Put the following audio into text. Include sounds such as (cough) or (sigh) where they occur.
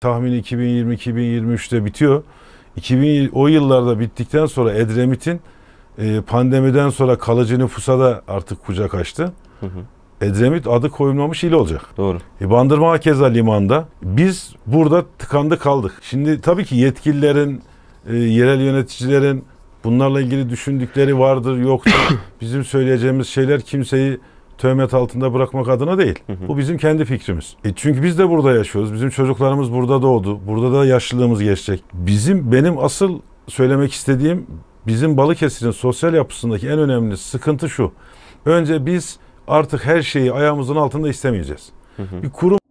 tahmin 2020-2023'te bitiyor. 2000, o yıllarda bittikten sonra Edremit'in e, pandemiden sonra kalıcı nüfusa da artık kucak açtı. Hı hı. Edremit adı koyulmamış il olacak. Doğru. E, Bandırma hakeza limanda. Biz burada tıkandı kaldık. Şimdi tabii ki yetkililerin, e, yerel yöneticilerin bunlarla ilgili düşündükleri vardır, yoktur. (coughs) Bizim söyleyeceğimiz şeyler kimseyi tövmet altında bırakmak adına değil. Hı hı. Bu bizim kendi fikrimiz. E çünkü biz de burada yaşıyoruz. Bizim çocuklarımız burada doğdu. Burada da yaşlılığımız geçecek. Bizim benim asıl söylemek istediğim bizim Balıkesir'in sosyal yapısındaki en önemli sıkıntı şu. Önce biz artık her şeyi ayağımızın altında istemeyeceğiz. Hı hı. Bir kurum